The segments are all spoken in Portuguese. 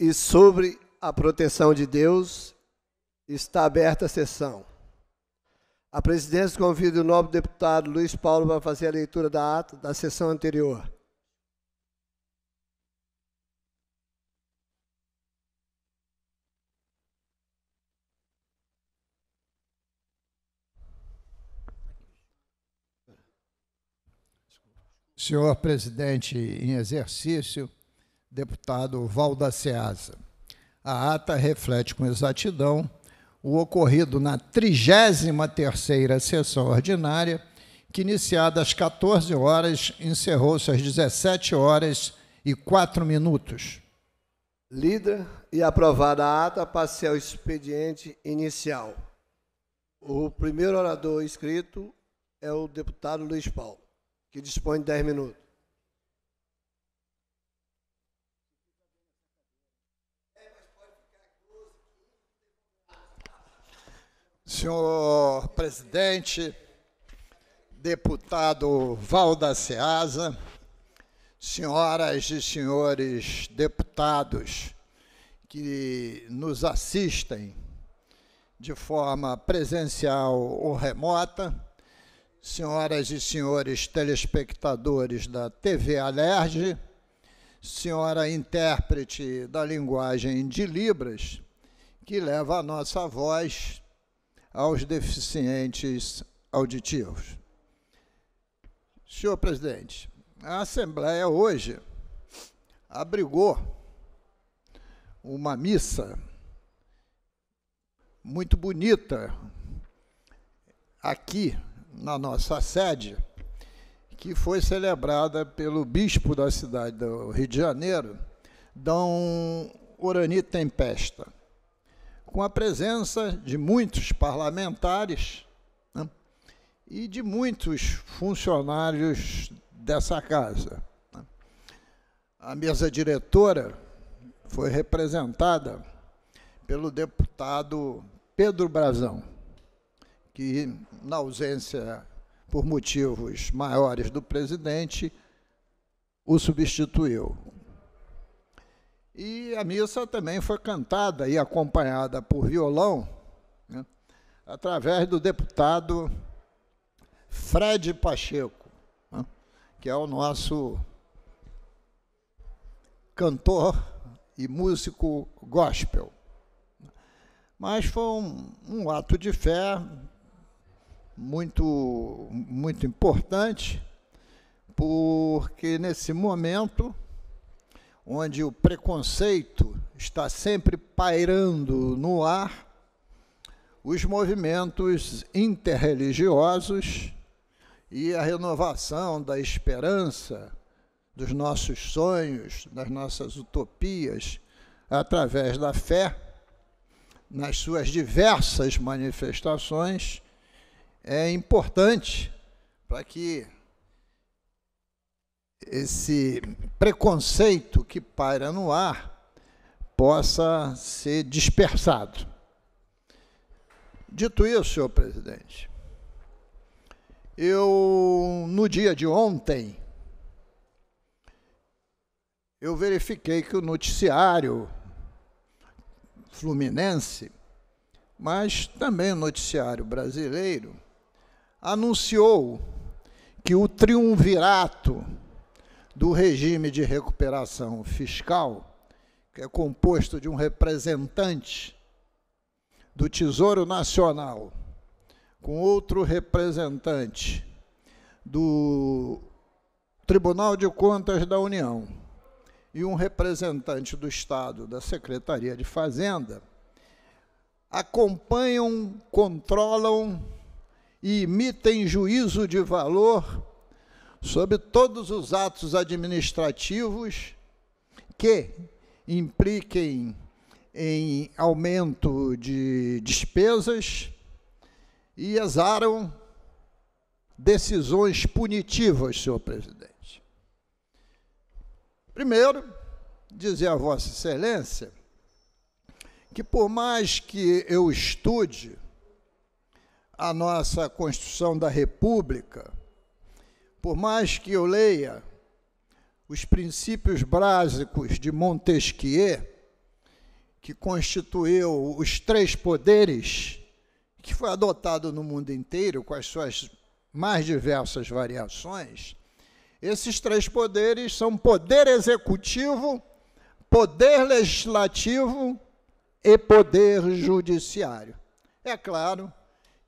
e sobre a proteção de Deus está aberta a sessão. A presidência convida o nobre deputado Luiz Paulo para fazer a leitura da ata da sessão anterior. Senhor presidente em exercício, deputado Valda Valdaceasa. A ata reflete com exatidão o ocorrido na 33ª sessão ordinária, que iniciada às 14 horas, encerrou-se às 17 horas e 4 minutos. Lida e aprovada a ata, passe ao expediente inicial. O primeiro orador inscrito é o deputado Luiz Paulo, que dispõe de 10 minutos. Senhor presidente, deputado Valda Seasa, senhoras e senhores deputados que nos assistem de forma presencial ou remota, senhoras e senhores telespectadores da TV Alerj, senhora intérprete da linguagem de Libras, que leva a nossa voz aos deficientes auditivos. Senhor presidente, a Assembleia hoje abrigou uma missa muito bonita aqui na nossa sede, que foi celebrada pelo bispo da cidade do Rio de Janeiro, Dom Urani Tempesta com a presença de muitos parlamentares né, e de muitos funcionários dessa casa. Né. A mesa diretora foi representada pelo deputado Pedro Brazão, que, na ausência por motivos maiores do presidente, o substituiu. E a missa também foi cantada e acompanhada por violão, né, através do deputado Fred Pacheco, né, que é o nosso cantor e músico gospel. Mas foi um, um ato de fé muito, muito importante, porque nesse momento onde o preconceito está sempre pairando no ar, os movimentos interreligiosos e a renovação da esperança, dos nossos sonhos, das nossas utopias, através da fé, nas suas diversas manifestações, é importante para que esse preconceito que paira no ar possa ser dispersado. Dito isso, senhor presidente, eu, no dia de ontem, eu verifiquei que o noticiário fluminense, mas também o noticiário brasileiro, anunciou que o triunvirato do regime de recuperação fiscal, que é composto de um representante do Tesouro Nacional com outro representante do Tribunal de Contas da União e um representante do Estado da Secretaria de Fazenda, acompanham, controlam e emitem juízo de valor sobre todos os atos administrativos que impliquem em aumento de despesas e exaram decisões punitivas, senhor presidente. Primeiro, dizer a Vossa Excelência que, por mais que eu estude a nossa Constituição da República, por mais que eu leia os princípios básicos de Montesquieu, que constituiu os três poderes, que foi adotado no mundo inteiro com as suas mais diversas variações, esses três poderes são poder executivo, poder legislativo e poder judiciário. É claro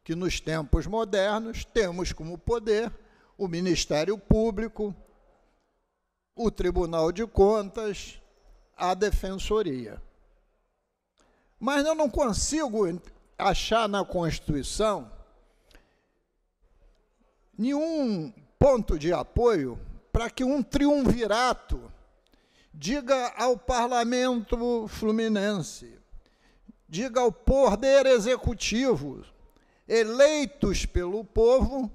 que nos tempos modernos temos como poder o Ministério Público, o Tribunal de Contas, a Defensoria. Mas eu não consigo achar na Constituição nenhum ponto de apoio para que um triunvirato diga ao parlamento fluminense, diga ao poder executivo, eleitos pelo povo,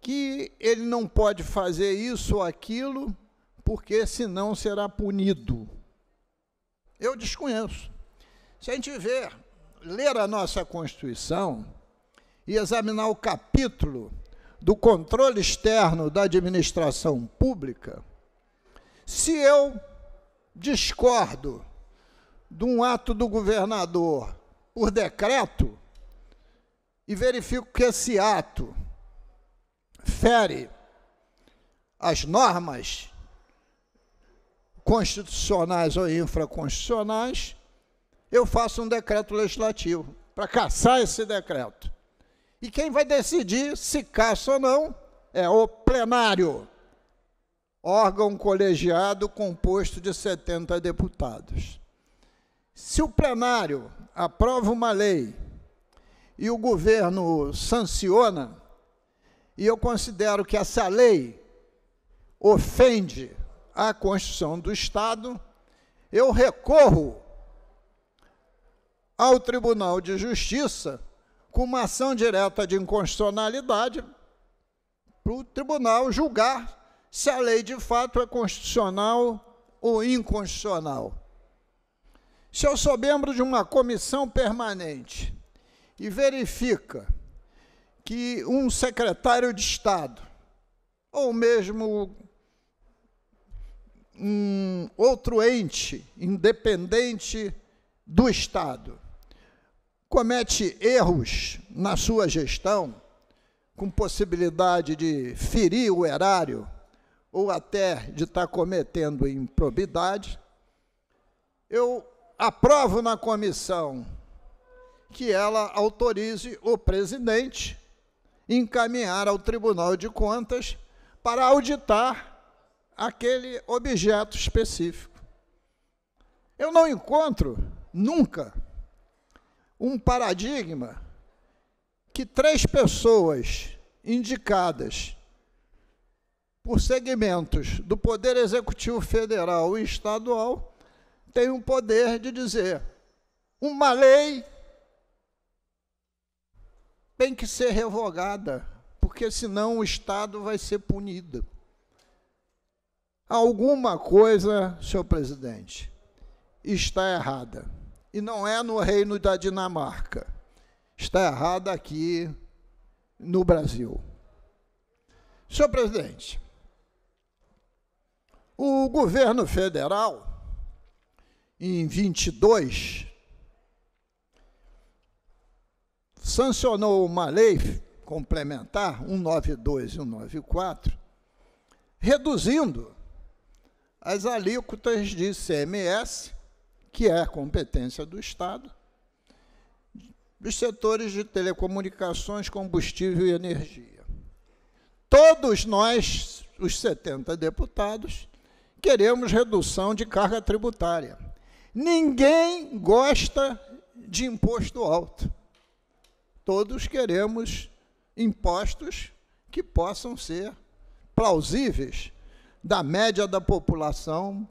que ele não pode fazer isso ou aquilo, porque senão será punido. Eu desconheço. Se a gente ver, ler a nossa Constituição e examinar o capítulo do controle externo da administração pública, se eu discordo de um ato do governador por decreto e verifico que esse ato fere as normas constitucionais ou infraconstitucionais, eu faço um decreto legislativo para caçar esse decreto. E quem vai decidir se caça ou não é o plenário, órgão colegiado composto de 70 deputados. Se o plenário aprova uma lei e o governo sanciona, e eu considero que essa lei ofende a Constituição do Estado, eu recorro ao Tribunal de Justiça com uma ação direta de inconstitucionalidade para o tribunal julgar se a lei de fato é constitucional ou inconstitucional. Se eu sou membro de uma comissão permanente e verifica que um secretário de Estado, ou mesmo um outro ente independente do Estado, comete erros na sua gestão, com possibilidade de ferir o erário ou até de estar tá cometendo improbidade, eu aprovo na comissão que ela autorize o presidente encaminhar ao Tribunal de Contas para auditar aquele objeto específico. Eu não encontro nunca um paradigma que três pessoas indicadas por segmentos do Poder Executivo Federal e Estadual tenham o poder de dizer uma lei tem que ser revogada, porque senão o Estado vai ser punido. Alguma coisa, senhor presidente, está errada. E não é no reino da Dinamarca. Está errada aqui no Brasil. Senhor presidente, o governo federal, em 22, sancionou uma lei complementar, 192 e 194, reduzindo as alíquotas de CMS, que é a competência do Estado, dos setores de telecomunicações, combustível e energia. Todos nós, os 70 deputados, queremos redução de carga tributária. Ninguém gosta de imposto alto todos queremos impostos que possam ser plausíveis da média da população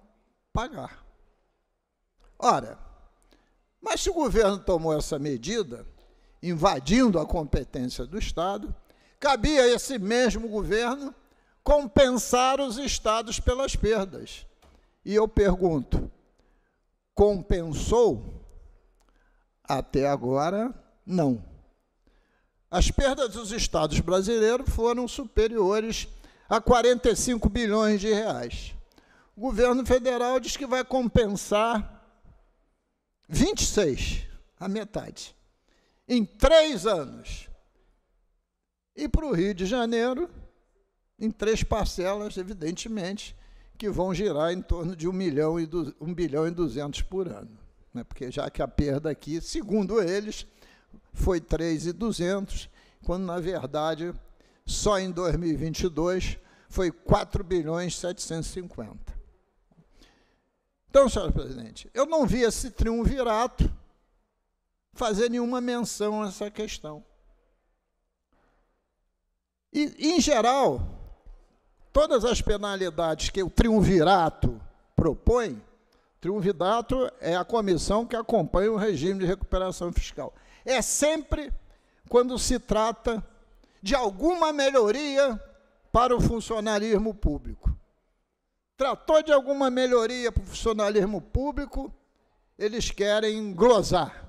pagar. Ora, mas se o governo tomou essa medida, invadindo a competência do Estado, cabia a esse mesmo governo compensar os estados pelas perdas. E eu pergunto: compensou? Até agora, não as perdas dos estados brasileiros foram superiores a 45 bilhões de reais. O governo federal diz que vai compensar 26, a metade, em três anos. E para o Rio de Janeiro, em três parcelas, evidentemente, que vão girar em torno de 1, milhão e 1 bilhão e 200 por ano. Né? Porque já que a perda aqui, segundo eles, foi 3,200, quando na verdade só em 2022 foi 4 bilhões 750. Então, senhor presidente, eu não vi esse triunvirato fazer nenhuma menção a essa questão. E, em geral, todas as penalidades que o triunvirato propõe Triunvirato é a comissão que acompanha o regime de recuperação fiscal. É sempre quando se trata de alguma melhoria para o funcionalismo público. Tratou de alguma melhoria para o funcionalismo público, eles querem glosar.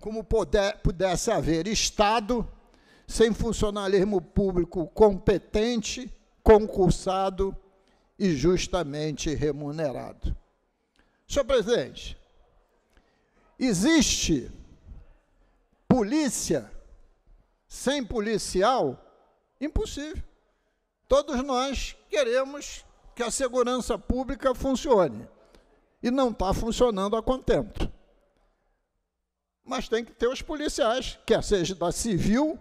Como puder, pudesse haver Estado sem funcionalismo público competente, concursado e justamente remunerado. Senhor presidente, existe polícia sem policial? Impossível. Todos nós queremos que a segurança pública funcione. E não está funcionando a contento. Mas tem que ter os policiais, quer seja da civil,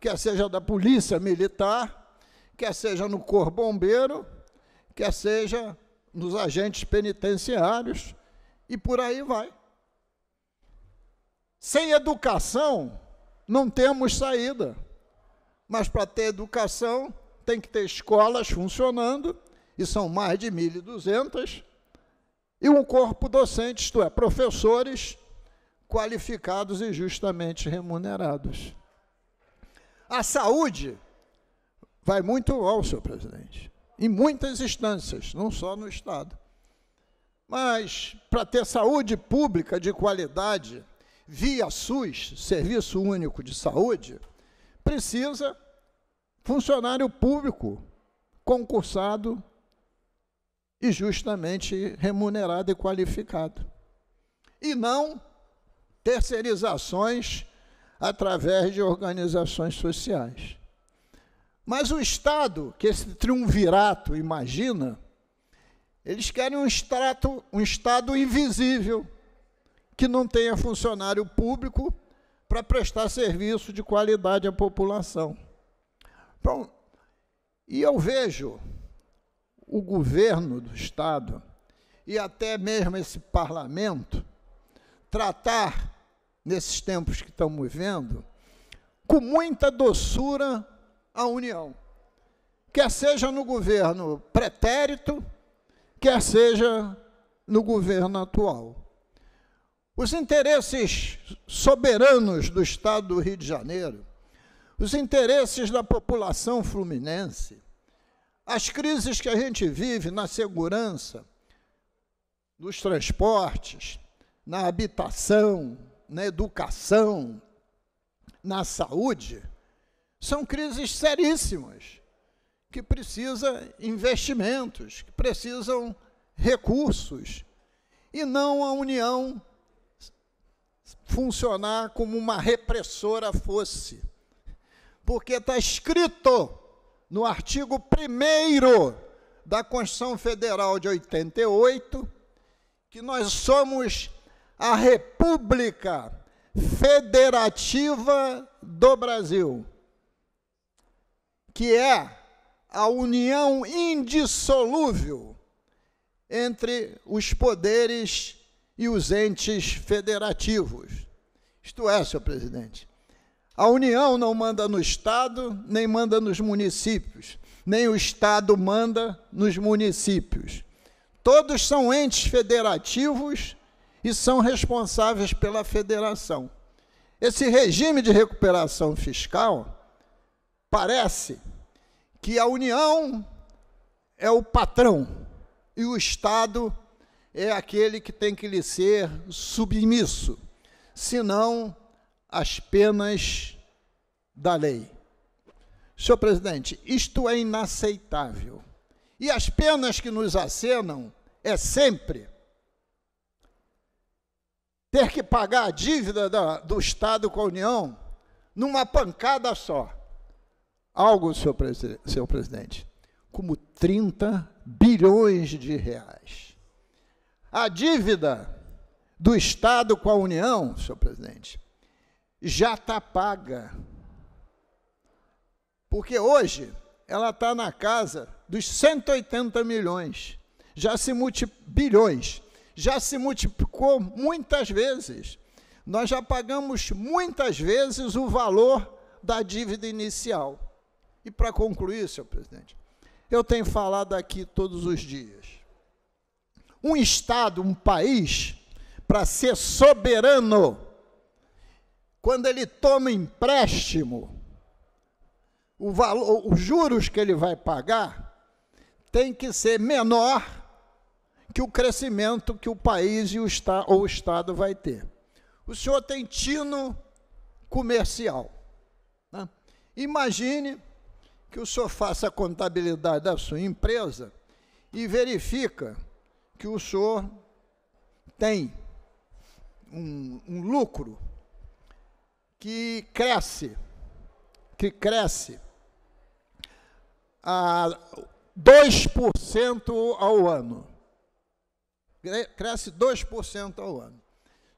quer seja da polícia militar, quer seja no corpo bombeiro, quer seja nos agentes penitenciários e por aí vai. Sem educação, não temos saída. Mas para ter educação, tem que ter escolas funcionando, e são mais de 1.200, e um corpo docente, isto é, professores qualificados e justamente remunerados. A saúde vai muito mal, senhor presidente em muitas instâncias, não só no Estado. Mas para ter saúde pública de qualidade, via SUS, Serviço Único de Saúde, precisa funcionário público concursado e justamente remunerado e qualificado. E não terceirizações através de organizações sociais. Mas o Estado que esse triunvirato imagina, eles querem um, extrato, um Estado invisível, que não tenha funcionário público para prestar serviço de qualidade à população. Bom, e eu vejo o governo do Estado e até mesmo esse parlamento tratar, nesses tempos que estamos vivendo, com muita doçura a união. Quer seja no governo pretérito, quer seja no governo atual. Os interesses soberanos do Estado do Rio de Janeiro, os interesses da população fluminense, as crises que a gente vive na segurança, nos transportes, na habitação, na educação, na saúde, são crises seríssimas, que precisam investimentos, que precisam recursos, e não a União funcionar como uma repressora fosse. Porque está escrito no artigo 1 da Constituição Federal de 88 que nós somos a República Federativa do Brasil que é a união indissolúvel entre os poderes e os entes federativos. Isto é, senhor presidente, a União não manda no Estado, nem manda nos municípios, nem o Estado manda nos municípios. Todos são entes federativos e são responsáveis pela federação. Esse regime de recuperação fiscal parece que a União é o patrão e o Estado é aquele que tem que lhe ser submisso, senão as penas da lei. Senhor presidente, isto é inaceitável. E as penas que nos acenam é sempre ter que pagar a dívida da, do Estado com a União numa pancada só algo, senhor, presi senhor presidente, como 30 bilhões de reais. A dívida do Estado com a União, senhor presidente, já está paga. Porque hoje ela está na casa dos 180 milhões, já se bilhões, já se multiplicou muitas vezes. Nós já pagamos muitas vezes o valor da dívida inicial. E para concluir, senhor presidente, eu tenho falado aqui todos os dias. Um Estado, um país, para ser soberano, quando ele toma empréstimo, o valor, os juros que ele vai pagar tem que ser menor que o crescimento que o país e o ou o Estado vai ter. O senhor tem tino comercial. Né? Imagine que o senhor faça a contabilidade da sua empresa e verifica que o senhor tem um, um lucro que cresce, que cresce a 2% ao ano. Cresce 2% ao ano.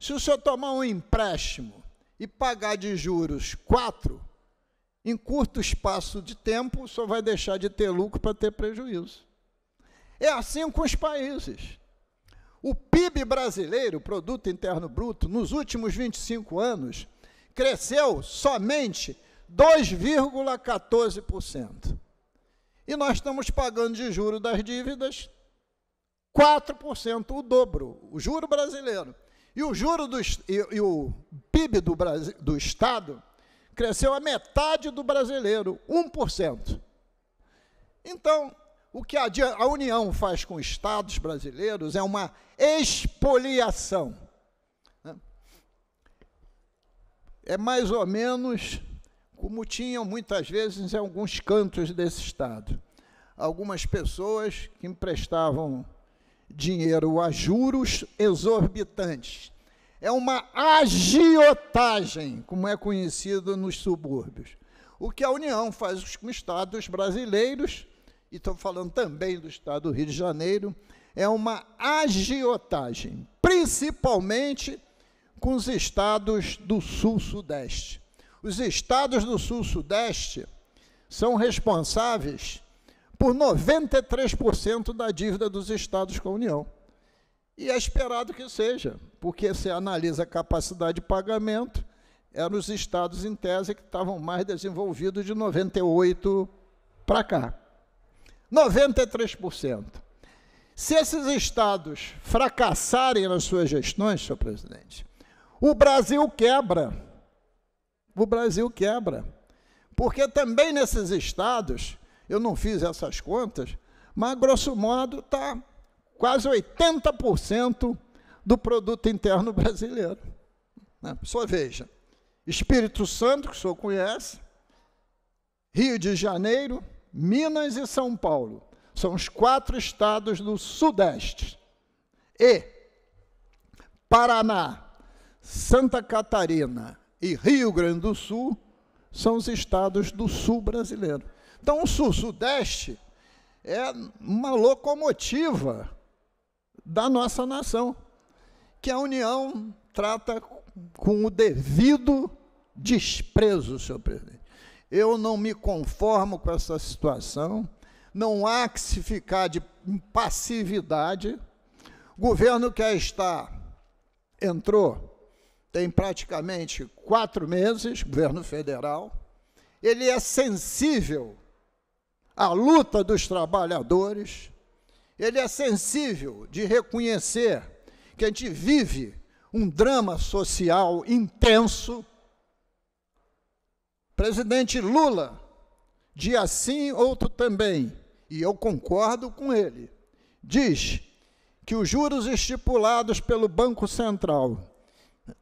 Se o senhor tomar um empréstimo e pagar de juros 4%, em curto espaço de tempo, só vai deixar de ter lucro para ter prejuízo. É assim com os países. O PIB brasileiro, Produto Interno Bruto, nos últimos 25 anos, cresceu somente 2,14%. E nós estamos pagando de juro das dívidas 4%, o dobro, o juro brasileiro. E o juro do, e, e o PIB do, Brasil, do Estado cresceu a metade do brasileiro, 1%. Então, o que a, a União faz com estados brasileiros é uma expoliação. Né? É mais ou menos como tinham muitas vezes em alguns cantos desse estado. Algumas pessoas que emprestavam dinheiro a juros exorbitantes é uma agiotagem, como é conhecido nos subúrbios. O que a União faz com os estados brasileiros, e estou falando também do estado do Rio de Janeiro, é uma agiotagem, principalmente com os estados do Sul-Sudeste. Os estados do Sul-Sudeste são responsáveis por 93% da dívida dos estados com a União. E é esperado que seja, porque se analisa a capacidade de pagamento, eram é os estados em tese que estavam mais desenvolvidos de 98 para cá. 93%. Se esses estados fracassarem nas suas gestões, senhor presidente, o Brasil quebra. O Brasil quebra. Porque também nesses estados, eu não fiz essas contas, mas grosso modo está quase 80% do produto interno brasileiro. Né? Só veja, Espírito Santo, que o senhor conhece, Rio de Janeiro, Minas e São Paulo. São os quatro estados do Sudeste. E Paraná, Santa Catarina e Rio Grande do Sul são os estados do Sul brasileiro. Então, o Sul-Sudeste é uma locomotiva da nossa nação, que a União trata com o devido desprezo, senhor presidente. Eu não me conformo com essa situação, não há que se ficar de passividade. O governo quer estar, entrou, tem praticamente quatro meses, governo federal, ele é sensível à luta dos trabalhadores, ele é sensível de reconhecer que a gente vive um drama social intenso. Presidente Lula, dia sim, outro também, e eu concordo com ele, diz que os juros estipulados pelo Banco Central,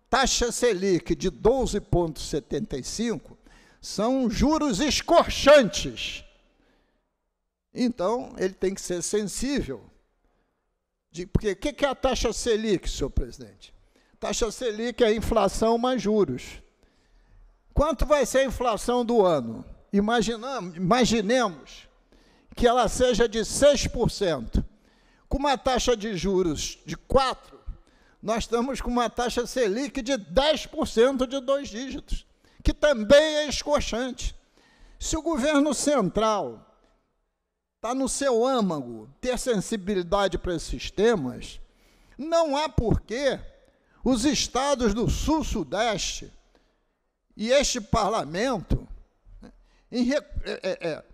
taxa Selic de 12,75, são juros escorchantes então, ele tem que ser sensível. De, porque o que, que é a taxa Selic, senhor presidente? Taxa Selic é inflação mais juros. Quanto vai ser a inflação do ano? imaginemos que ela seja de 6%. Com uma taxa de juros de 4%, nós estamos com uma taxa Selic de 10% de dois dígitos, que também é escorchante. Se o governo central está no seu âmago ter sensibilidade para esses temas, não há porquê os estados do Sul-Sudeste e este parlamento né, é, é, é,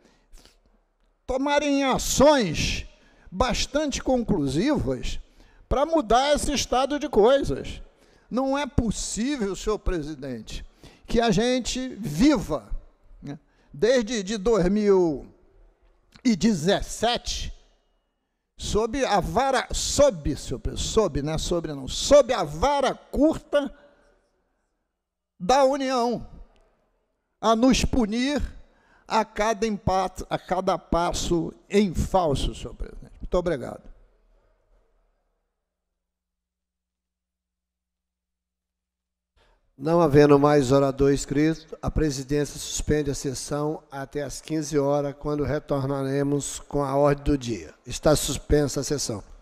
tomarem ações bastante conclusivas para mudar esse estado de coisas. Não é possível, senhor presidente, que a gente viva né, desde de 2000 e 17, sob a vara, sob, sob, né, sobre não, sob a vara curta da União, a nos punir a cada, empate, a cada passo em falso, senhor presidente. Muito obrigado. Não havendo mais orador inscrito, a presidência suspende a sessão até às 15 horas, quando retornaremos com a ordem do dia. Está suspensa a sessão.